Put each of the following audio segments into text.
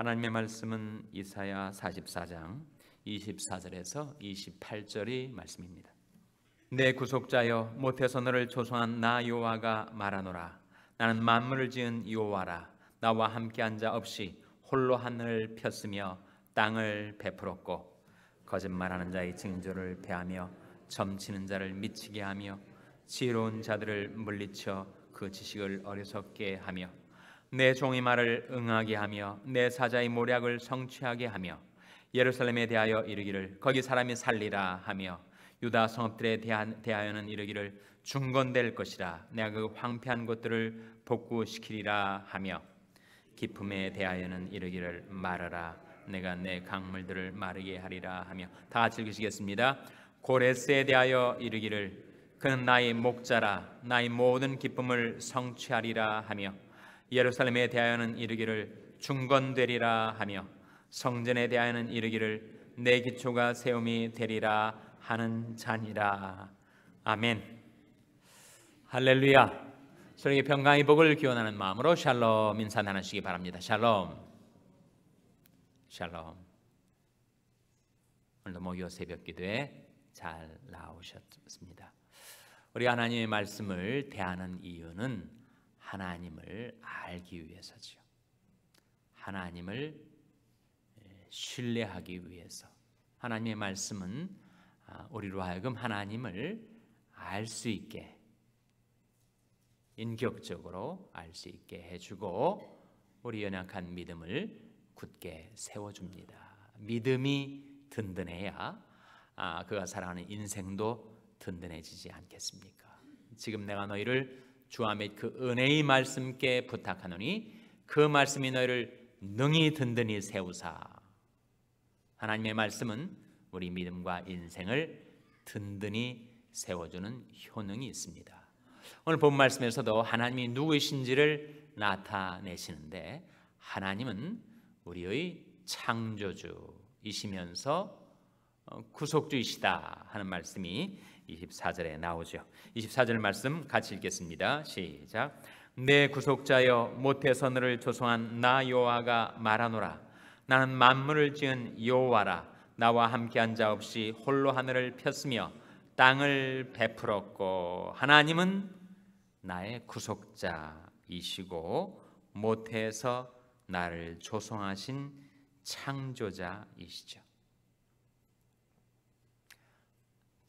하나님의 말씀은 이사야 44장 24절에서 28절이 말씀입니다. 내 구속자여 못해서 너를 조성한 나 요와가 말하노라 나는 만물을 지은 요와라 나와 함께 앉아 없이 홀로 하늘을 폈으며 땅을 베풀었고 거짓말하는 자의 징조를 배하며 점치는 자를 미치게 하며 지혜로운 자들을 물리쳐 그 지식을 어리석게 하며 내 종이 말을 응하게 하며 내 사자의 모략을 성취하게 하며 예루살렘에 대하여 이르기를 거기 사람이 살리라 하며 유다 성읍들에 대한, 대하여는 이르기를 중건될 것이라 내가 그 황폐한 것들을 복구시키리라 하며 기품에 대하여는 이르기를 말하라 내가 내 강물들을 마르게 하리라 하며 다 즐기시겠습니다 고레스에 대하여 이르기를 그는 나의 목자라 나의 모든 기쁨을 성취하리라 하며 예루살렘에 대하여는 이르기를 중건되리라 하며 성전에 대하여는 이르기를 내 기초가 세움이 되리라 하는 잔이라 아멘 할렐루야 서로에 평강의 복을 기원하는 마음으로 샬롬 인사 나누시기 바랍니다 샬롬 샬롬 오늘도 목요 새벽 기도에 잘 나오셨습니다 우리 하나님의 말씀을 대하는 이유는 하나님을 알기 위해서지요. 하나님을 신뢰하기 위해서. 하나님의 말씀은 아, 우리로 하여금 하나님을 알 수 있게 인격적으로 알 수 있게 해주고 우리 연약한 믿음을 굳게 세워줍니다. 믿음이 든든해야 아, 그가 살아가는 인생도 든든해지지 않겠습니까? 지금 내가 너희를 주와 및그 은혜의 말씀께 부탁하노니 그 말씀이 너희를 능히 든든히 세우사 하나님의 말씀은 우리 믿음과 인생을 든든히 세워주는 효능이 있습니다. 오늘 본 말씀에서도 하나님이 누구이신지를 나타내시는데 하나님은 우리의 창조주이시면서 어, 구속주이시다 하는 말씀이 24절에 나오죠. 24절 말씀 같이 읽겠습니다. 시작. 내 구속자여 모태 선을 조성한 나 여호와가 말하노라. 나는 만물을 지은 여호와라. 나와 함께한 자 없이 홀로 하늘을 폈으며 땅을 베풀었고 하나님은 나의 구속자이시고 모태서 나를 조성하신 창조자이시죠.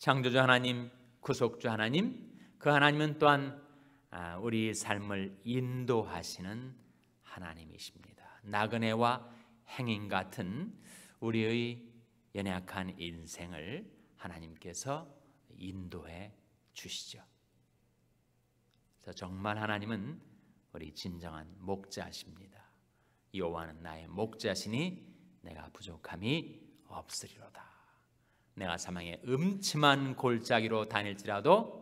창조주 하나님, 구속주 하나님, 그 하나님은 또한 아, 우리 삶을 인도하시는 하나님이십니다. 나그네와 행인 같은 우리의 연약한 인생을 하나님께서 인도해 주시죠. 그래서 정말 하나님은 우리 진정한 목자십니다. 여호와는 나의 목자시니 내가 부족함이 없으리로다. 내가 사망의 음침한 골짜기로 다닐지라도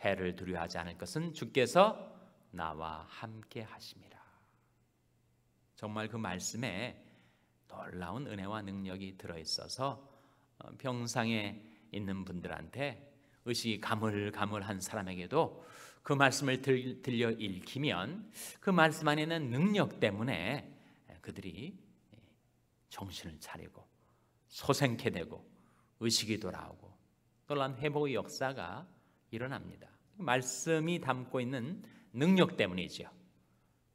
해를 두려워하지 않을 것은 주께서 나와 함께 하심이라. 정말 그 말씀에 놀라운 은혜와 능력이 들어 있어서 어, 병상에 있는 분들한테 의식이 가물가물한 사람에게도 그 말씀을 들, 들려 읽히면 그 말씀 안에는 능력 때문에 그들이 정신을 차리고 소생케 되고 의식이 돌아오고 놀란 회복의 역사가 일어납니다. 말씀이 담고 있는 능력 때문이지요.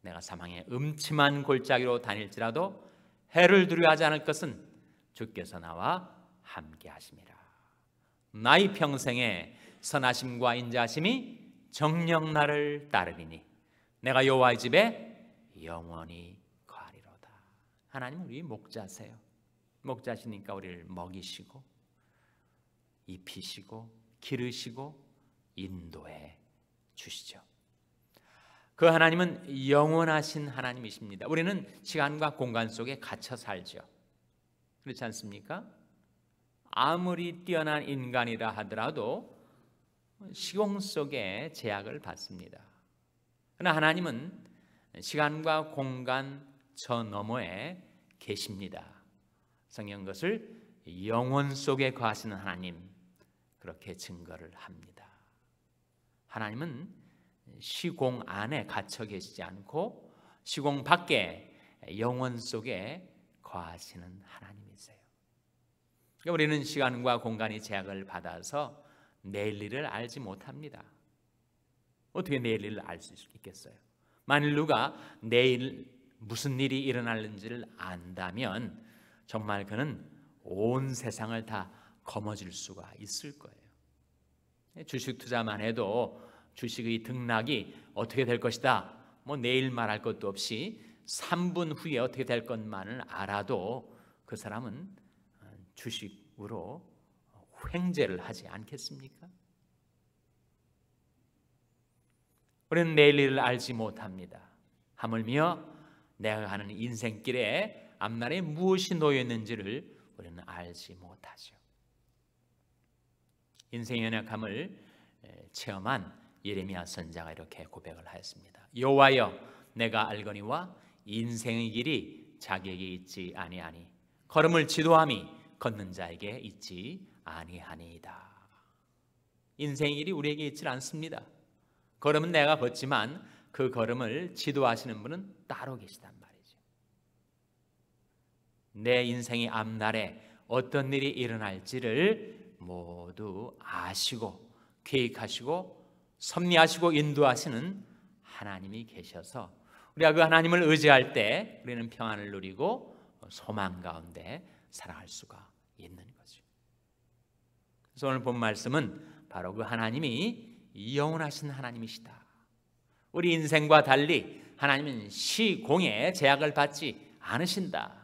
내가 사망의 음침한 골짜기로 다닐지라도 해를 두려워하지 않을 것은 주께서 나와 함께 하심이라. 나의 평생에 선하심과 인자심이 정령 나를 따르리니 내가 여호와의 집에 영원히 거하리로다. 하나님 우리 목자세요. 목자 시니까 우리를 먹이시고 입히시고 기르시고 인도해 주시죠. 그 하나님은 영원하신 하나님이십니다. 우리는 시간과 공간 속에 갇혀 살죠. 그렇지 않습니까? 아무리 뛰어난 인간이라 하더라도 시공 속에 제약을 받습니다. 그러나 하나님은 시간과 공간 저 너머에 계십니다. 성경 것을 영혼 속에 거하시는 하나님 그렇게 증거를 합니다. 하나님은 시공 안에 갇혀 계시지 않고 시공 밖에 영혼 속에 거하시는 하나님이세요. 그러니까 우리는 시간과 공간이 제약을 받아서 내일 일을 알지 못합니다. 어떻게 내일 일을 알 수 있겠어요? 만일 누가 내일 무슨 일이 일어날는지를 안다면 정말 그는 온 세상을 다 거머쥘 수가 있을 거예요. 주식 투자만 해도 주식의 등락이 어떻게 될 것이다. 뭐 내일 말할 것도 없이 3분 후에 어떻게 될 것만을 알아도 그 사람은 주식으로 횡재를 하지 않겠습니까? 우리는 내일 일을 알지 못합니다. 하물며 내가 가는 인생길에 앞날에 무엇이 놓여 있는지를 우리는 알지 못하죠. 인생의 연약함을 체험한 예레미야 선자가 이렇게 고백을 하였습니다. 여호와여 내가 알거니와 인생의 길이 자기에게 있지 아니하니 걸음을 지도함이 걷는 자에게 있지 아니하니이다. 인생의 길이 우리에게 있지 않습니다. 걸음은 내가 걷지만 그 걸음을 지도하시는 분은 따로 계시단 말이에요. 내 인생의 앞날에 어떤 일이 일어날지를 모두 아시고 계획하시고 섭리하시고 인도하시는 하나님이 계셔서 우리가 그 하나님을 의지할 때 우리는 평안을 누리고 소망 가운데 살아갈 수가 있는 거죠. 그래서 오늘 본 말씀은 바로 그 하나님이 영원하신 하나님이시다. 우리 인생과 달리 하나님은 시공에 제약을 받지 않으신다.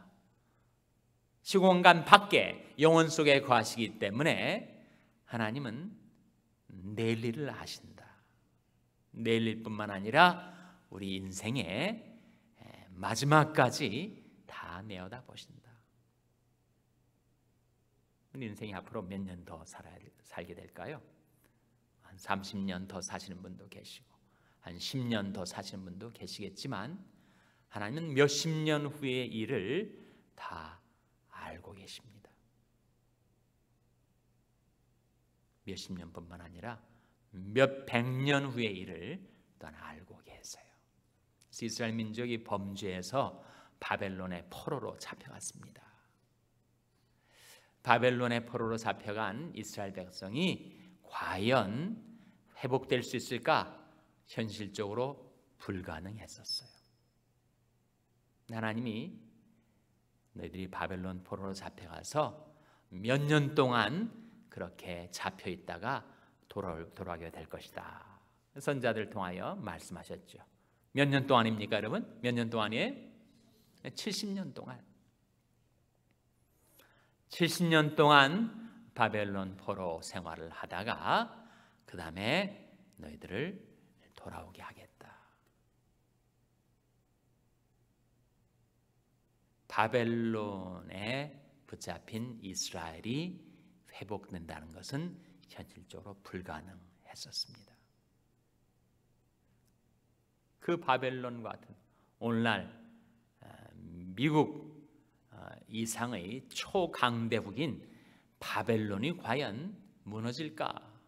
시공간 밖에 영혼 속에 거하시기 때문에 하나님은 내일 일을 아신다. 내일 일뿐만 아니라 우리 인생의 마지막까지 다 내어다 보신다. 우리 인생이 앞으로 몇 년 더 살게 될까요? 한 30년 더 사시는 분도 계시고 한 10년 더 사시는 분도 계시겠지만 하나님은 몇십 년 후의 일을 다 알고 계십니다. 몇십 년뿐만 아니라 몇 백 년 후의 일을 또한 알고 계세요. 이스라엘 민족이 범죄해서 바벨론의 포로로 잡혀갔습니다. 바벨론의 포로로 잡혀간 이스라엘 백성이 과연 회복될 수 있을까? 현실적으로 불가능했었어요. 하나님이 너희들이 바벨론 포로로 잡혀가서 몇 년 동안 그렇게 잡혀 있다가 돌아, 돌아오게 될 것이다. 선자들 통하여 말씀하셨죠. 몇 년 동안입니까, 여러분? 몇 년 동안이에요? 70년 동안. 70년 동안 바벨론 포로 생활을 하다가 그 다음에 너희들을 바벨론에 붙잡힌 이스라엘이 회복된다는 것은 현실적으로 불가능했었습니다. 그바벨론 같은 오늘날 어, 미국 어, 이상의 초강대국인 바벨론이 과연 무너질까?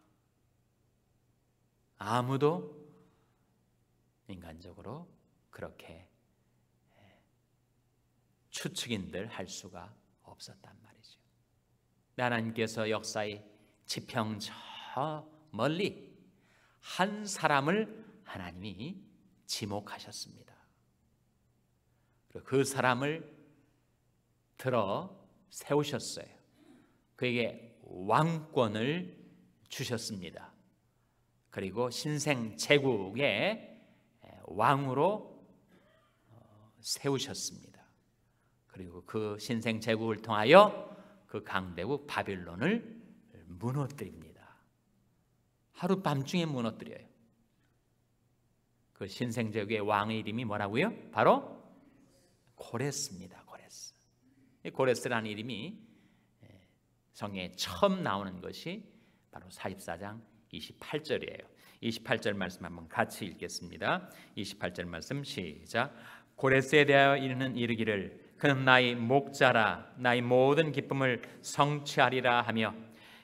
아무도 인간적으로 그렇게 추측인들 할 수가 없었단 말이죠. 하나님께서 역사의 지평 저 멀리 한 사람을 하나님이 지목하셨습니다. 그리고 그 사람을 들어 세우셨어요. 그에게 왕권을 주셨습니다. 그리고 신생 제국의 왕으로 어, 세우셨습니다. 그리고 그 신생 제국을 통하여 그 강대국 바빌론을 무너뜨립니다. 하룻밤중에 무너뜨려요. 그 신생 제국의 왕의 이름이 뭐라고요? 바로 고레스입니다. 고레스. 이 고레스라는 이름이 예, 성경에 처음 나오는 것이 바로 44장 28절이에요. 28절 말씀 한번 같이 읽겠습니다. 28절 말씀 시작. 고레스에 대하여 이르는 이르기를 그는 나의 목자라 나의 모든 기쁨을 성취하리라 하며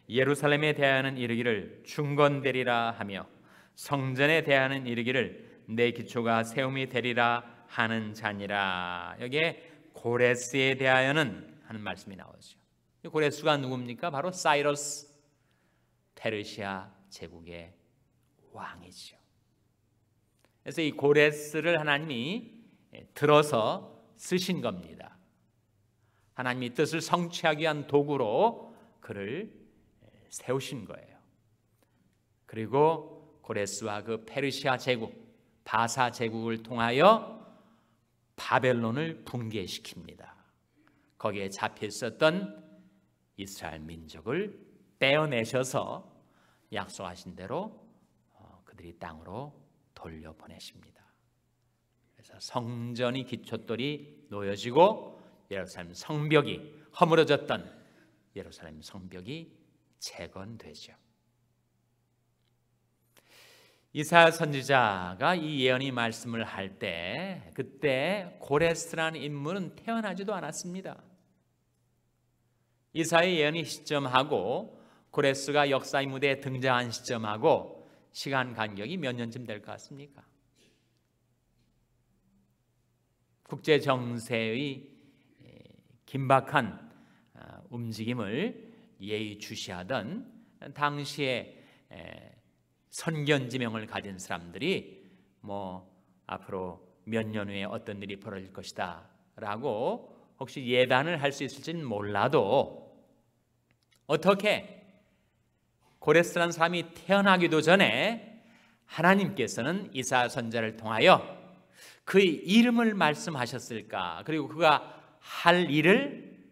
예루살렘에 대하는 이르기를 중건되리라 하며 성전에 대하는 이르기를 내 기초가 세움이 되리라 하는 자니라 여기에 고레스에 대하여는 하는 말씀이 나오죠 고레스가 누굽니까? 바로 사이러스 페르시아 제국의 왕이죠 그래서 이 고레스를 하나님이 들어서 쓰신 겁니다. 하나님이 뜻을 성취하기 위한 도구로 그를 세우신 거예요. 그리고 고레스와 그 페르시아 제국, 바사 제국을 통하여 바벨론을 붕괴시킵니다. 거기에 잡혀 있었던 이스라엘 민족을 빼어내셔서 약속하신 대로 어, 그들이 땅으로 돌려보내십니다. 그래서 성전이 기초돌이 놓여지고 예루살렘 성벽이 허물어졌던 예루살렘 성벽이 재건되죠. 이사 선지자가 이 예언이 말씀을 할 때 그때 고레스라는 인물은 태어나지도 않았습니다. 이사의 예언이 시점하고 고레스가 역사의 무대에 등장한 시점하고 시간 간격이 몇 년쯤 될 것 같습니까? 국제 정세의 긴박한 아, 움직임을 예의주시하던 당시에 선견지명을 가진 사람들이 뭐 앞으로 몇 년 후에 어떤 일이 벌어질 것이다 라고 혹시 예단을 할 수 있을지는 몰라도 어떻게 고레스라는 사람이 태어나기도 전에 하나님께서는 이사 선자를 통하여 그의 이름을 말씀하셨을까? 그리고 그가 할 일을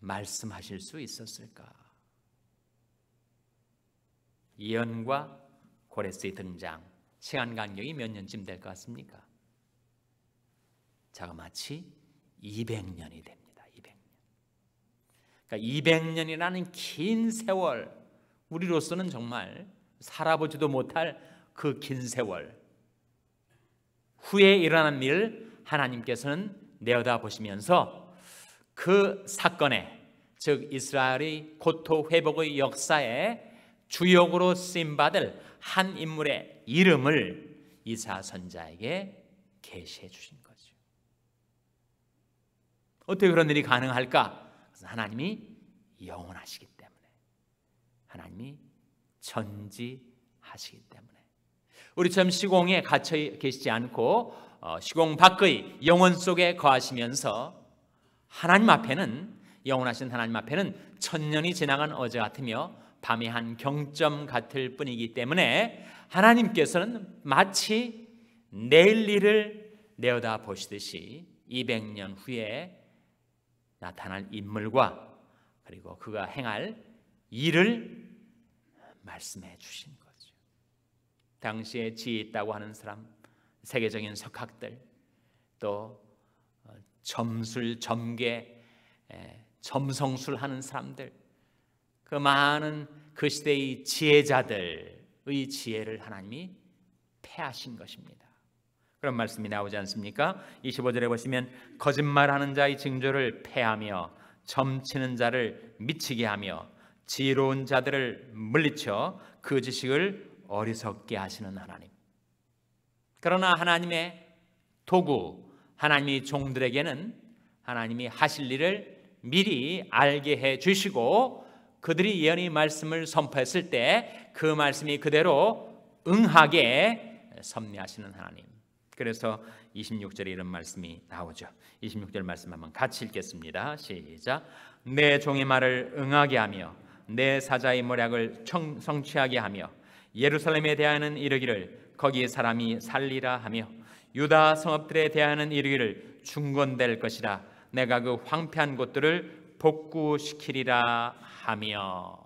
말씀하실 수 있었을까? 이연과 고레스의 등장 시간 간격이 몇 년쯤 될 것 같습니까? 자가 마치 200년이 됩니다. 200년. 그러니까 200년이라는 긴 세월 우리로서는 정말 살아보지도 못할 그 긴 세월 후에 일어난 일 하나님께서는 내려다보시면서 그 사건에 즉 이스라엘의 고토 회복의 역사에 주역으로 쓰임받을 한 인물의 이름을 이사 선자에게 계시해 주신 거죠. 어떻게 그런 일이 가능할까? 하나님이 영원하시기 때문에 하나님이 전지하시기 때문에 우리처럼 시공에 갇혀 계시지 않고 어, 시공 밖의 영혼 속에 거하시면서 하나님 앞에는 영원하신 하나님 앞에는 천년이 지나간 어제 같으며 밤의 한 경점 같을 뿐이기 때문에 하나님께서는 마치 내일 일을 내어다 보시듯이 200년 후에 나타날 인물과 그리고 그가 행할 일을 말씀해 주신 당시에 지혜 있다고 하는 사람, 세계적인 석학들, 또 어, 점술, 점계, 점성술 하는 사람들, 그 많은 그 시대의 지혜자들의 지혜를 하나님이 패하신 것입니다. 그런 말씀이 나오지 않습니까? 25절에 보시면 거짓말하는 자의 징조를 패하며 점치는 자를 미치게 하며 지혜로운 자들을 물리쳐 그 지식을 어리석게 하시는 하나님. 그러나 하나님의 도구, 하나님이 종들에게는 하나님이 하실 일을 미리 알게 해 주시고 그들이 예언의 말씀을 선포했을 때 그 말씀이 그대로 응하게 섭리하시는 하나님. 그래서 26절에 이런 말씀이 나오죠. 26절 말씀 한번 같이 읽겠습니다. 시작. 내 종의 말을 응하게 하며 내 사자의 모략을 청, 성취하게 하며 예루살렘에 대하는 이르기를 거기 사람이 살리라 하며 유다 성읍들에 대하는 이르기를 중건될 것이라 내가 그 황폐한 곳들을 복구시키리라 하며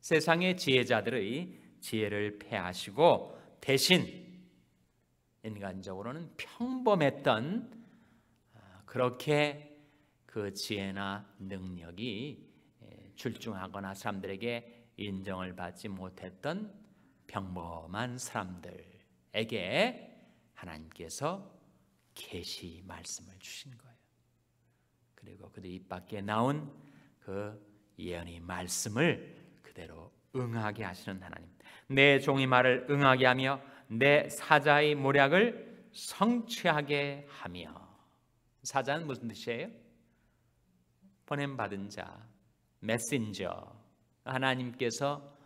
세상의 지혜자들의 지혜를 패하시고 대신 인간적으로는 평범했던 아, 그렇게 그 지혜나 능력이 출중하거나 사람들에게 인정을 받지 못했던 평범한 사람들에게 하나님께서 계시 말씀을 주신 거예요. 그리고 그들 입 밖에 나온 그 예언의 말씀을 그대로 응하게 하시는 하나님. 내 종이 말을 응하게 하며 내 사자의 모략을 성취하게 하며 사자는 무슨 뜻이에요? 보냄 받은 자, 메신저, 하나님께서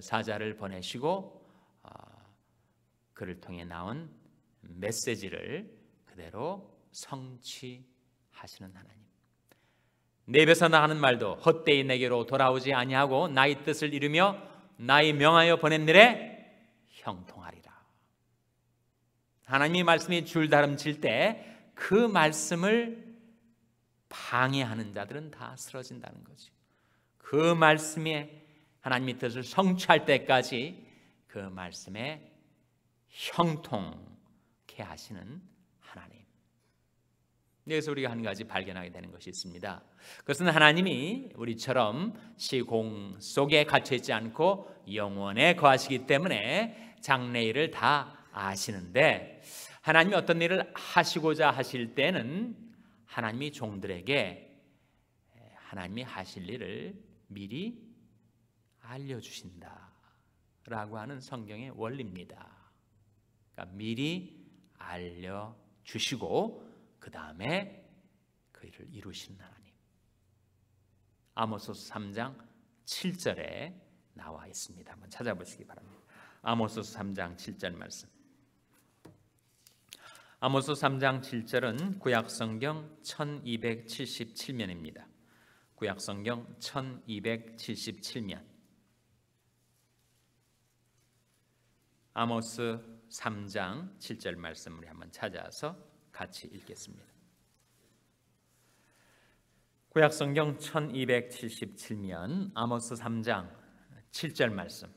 사자를 보내시고 어, 그를 통해 나온 메시지를 그대로 성취하시는 하나님. 내 배서 나가는 말도 헛되이 내게로 돌아오지 아니하고 나의 뜻을 이루며 나의 명하여 보낸 일에 형통하리라. 하나님의 말씀이 줄다름질 때 그 말씀을 방해하는 자들은 다 쓰러진다는 거죠 그 말씀에 하나님의 뜻을 성취할 때까지 그 말씀에 형통케 하시는 하나님. 여기서 우리가 한 가지 발견하게 되는 것이 있습니다. 그것은 하나님이 우리처럼 시공 속에 갇혀 있지 않고 영원에 거하시기 때문에 장래일을 다 아시는데 하나님이 어떤 일을 하시고자 하실 때는 하나님이 종들에게 하나님이 하실 일을 미리 알려주신다. 라고 하는 성경의 원리입니다. 그러니까 미리 알려주시고, 그 다음에 그 일을 이루시 하나님. 아모소 3장 7절에 나와 있습니다. 한번 찾아보시기 바랍니다. 아모소 3장 7절 말씀. 아모소 3장 7절은 구약성경 1277면입니다. 구약성경 1277년 아모스 3장 7절 말씀을 한번 찾아서 같이 읽겠습니다. 구약성경 1277년 아모스 3장 7절 말씀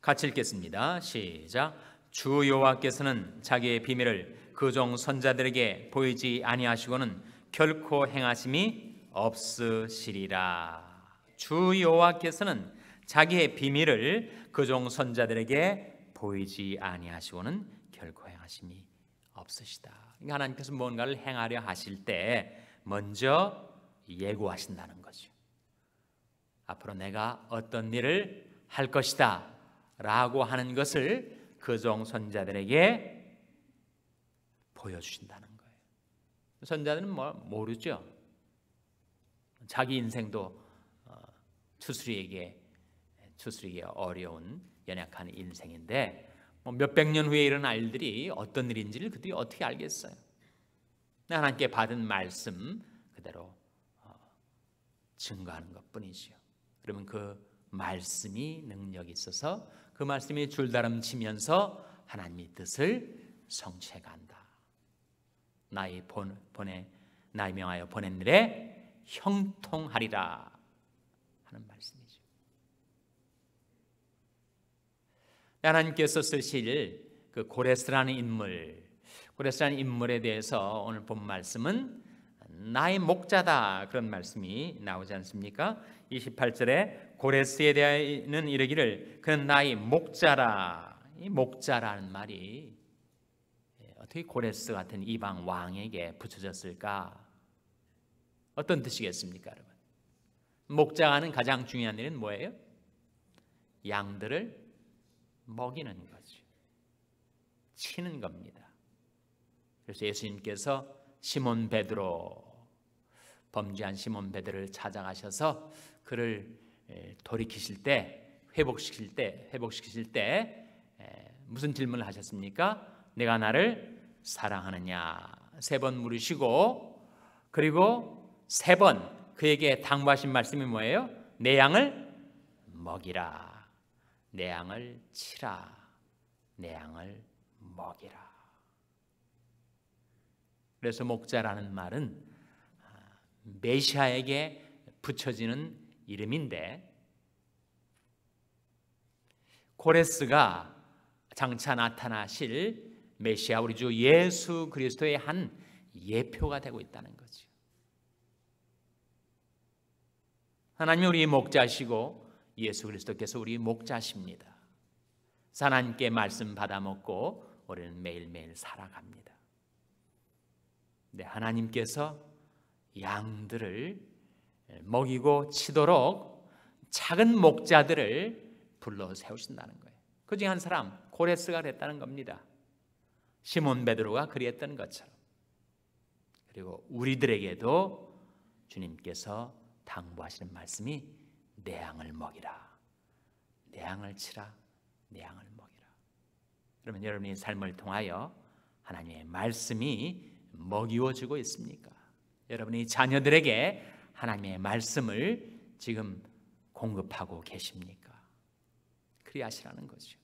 같이 읽겠습니다. 시작. 주 여호와께서는 자기의 비밀을 그 종 선자들에게 보이지 아니하시고는 결코 행하심이 없으시리라. 주 여호와께서는 자기의 비밀을 그 종 선자들에게 보이지 아니하시고는 결코 행하심이 없으시다. 그러니까 하나님께서 뭔가를 행하려 하실 때 먼저 예고하신다는 거죠. 앞으로 내가 어떤 일을 할 것이다 라고 하는 것을 그 종 선자들에게 보여주신다는 거예요. 선자는은뭐 모르죠. 자기 인생도 어, 추수리에게 추수리에 어려운 연약한 인생인데 뭐 몇백 년 후에 일어날 일들이 어떤 일인지를 그들이 어떻게 알겠어요? 하나님께 받은 말씀 그대로 어, 증거하는 것뿐이지요. 그러면 그 말씀이 능력이 있어서 그 말씀이 줄다름치면서 하나님의 뜻을 성취해간다. 나의 본, 보내 나의 명하여 보낸 일에 형통하리라 하는 말씀이죠. 네, 하나님께서 쓰실 그 고레스라는 인물, 고레스라는 인물에 대해서 오늘 본 말씀은 나의 목자다 그런 말씀이 나오지 않습니까? 28절에 고레스에 대하여는 이르기를 그는 나의 목자라 이 목자라는 말이 어떻게 고레스 같은 이방 왕에게 붙여졌을까? 어떤 뜻이겠습니까, 여러분? 목자하는 가장 중요한 일은 뭐예요? 양들을 먹이는 거죠. 치는 겁니다. 그래서 예수님께서 시몬 베드로 범죄한 시몬 베드로를 찾아가셔서 그를 돌이키실 때 회복시킬 때 회복시키실 때 무슨 질문을 하셨습니까? 내가 나를 사랑하느냐 세 번 물으시고 그리고 세 번 그에게 당부하신 말씀이 뭐예요? 내 양을 먹이라 내 양을 치라 내 양을 먹이라 그래서 목자라는 말은 아, 메시아에게 붙여지는 이름인데 고레스가 장차 나타나실 메시아 우리 주 예수 그리스도의 한 예표가 되고 있다는 거죠. 하나님이 우리 목자시고 예수 그리스도께서 우리 목자십니다. 하나님께 말씀 받아 먹고 우리는 매일매일 살아갑니다. 근 네, 하나님께서 양들을 먹이고 치도록 작은 목자들을 불러 세우신다는 거예요. 그중한 사람 고레스가 됐다는 겁니다. 시몬 베드로가 그리했던 것처럼 그리고 우리들에게도 주님께서 당부하시는 말씀이 내 양을 먹이라 내 양을 치라 내 양을 먹이라 그러면 여러분의 삶을 통하여 하나님의 말씀이 먹이워지고 있습니까? 여러분이 자녀들에게 하나님의 말씀을 지금 공급하고 계십니까? 그리하시라는 거죠.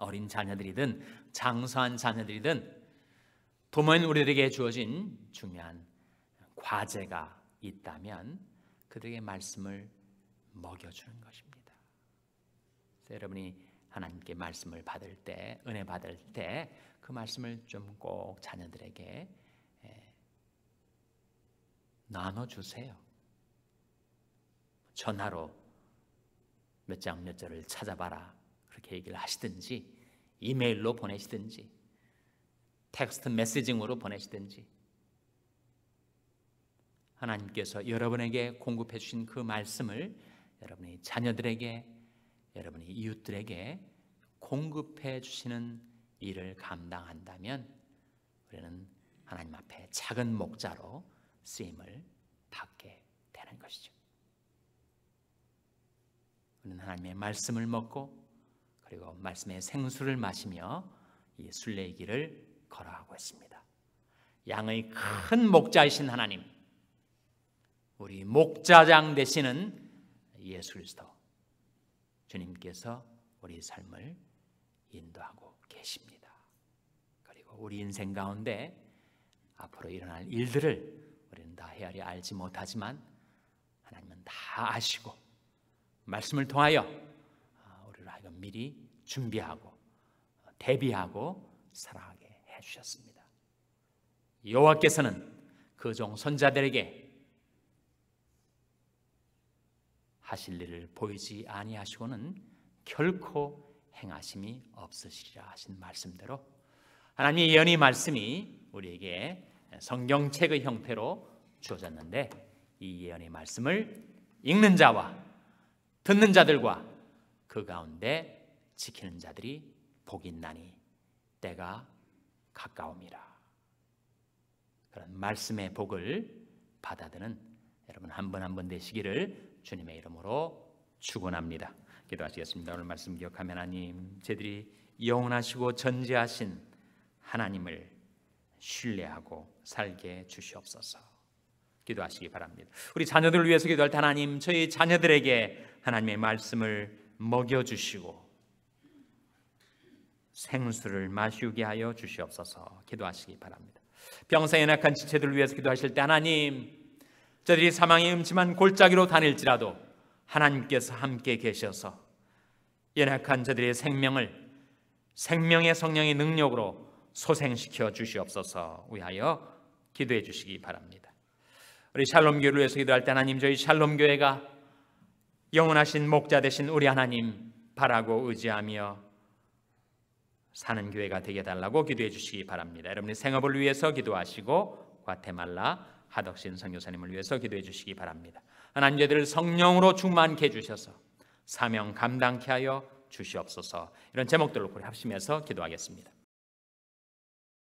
어린 자녀들이든 장수한 자녀들이든 부모인 우리들에게 주어진 중요한 과제가 있다면 그들에게 말씀을 먹여주는 것입니다. 여러분이 하나님께 말씀을 받을 때, 은혜 받을 때 그 말씀을 좀 꼭 자녀들에게 나눠주세요. 전화로 몇 장 몇 절을 찾아봐라. 그렇게 얘기를 하시든지 이메일로 보내시든지 텍스트 메시징으로 보내시든지 하나님께서 여러분에게 공급해 주신 그 말씀을 여러분의 자녀들에게 여러분의 이웃들에게 공급해 주시는 일을 감당한다면 우리는 하나님 앞에 작은 목자로 쓰임을 받게 되는 것이죠. 우리는 하나님의 말씀을 먹고 그리고 말씀의 생수를 마시며 이 순례의 길을 걸어가고 있습니다. 양의 큰 목자이신 하나님, 우리 목자장 되시는 예수 그리스도 주님께서 우리 삶을 인도하고 계십니다. 그리고 우리 인생 가운데 앞으로 일어날 일들을 우리는 다 헤아리 알지 못하지만 하나님은 다 아시고 말씀을 통하여 미리 준비하고 대비하고 사랑하게해 주셨습니다. 여호와께서는 그 종 선자들에게 하실 일을 보이지 아니하시고는 결코 행하심이 없으시리라 하신 말씀대로 하나님의 예언의 말씀이 우리에게 성경책의 형태로 주어졌는데 이 예언의 말씀을 읽는 자와 듣는 자들과 그 가운데 지키는 자들이 복이 있나니 때가 가까움이라. 그런 말씀의 복을 받아드는 여러분 한 번 한 번 되시기를 주님의 이름으로 축원합니다. 기도하시겠습니다. 오늘 말씀 기억하면 하나님, 제들이 영원하시고 전지하신 하나님을 신뢰하고 살게 주시옵소서. 기도하시기 바랍니다. 우리 자녀들을 위해서 기도할 하나님, 저희 자녀들에게 하나님의 말씀을 먹여주시고 생수를 마시게 하여 주시옵소서 기도하시기 바랍니다. 병상에 약한 지체들을 위해서 기도하실 때 하나님 저들이 사망의 음침한 골짜기로 다닐지라도 하나님께서 함께 계셔서 연약한 저들의 생명을 생명의 성령의 능력으로 소생시켜 주시옵소서 위하여 기도해 주시기 바랍니다. 우리 샬롬교회를 위해서 기도할 때 하나님 저희 샬롬교회가 영원하신 목자 되신 우리 하나님 바라고 의지하며 사는 교회가 되게 달라고 기도해 주시기 바랍니다. 여러분의 생업을 위해서 기도하시고 과테말라 하덕신 선교사님을 위해서 기도해 주시기 바랍니다. 하나님 저희들 성령으로 충만케 주셔서 사명 감당케 하여 주시옵소서. 이런 제목들로 우리 합심해서 기도하겠습니다.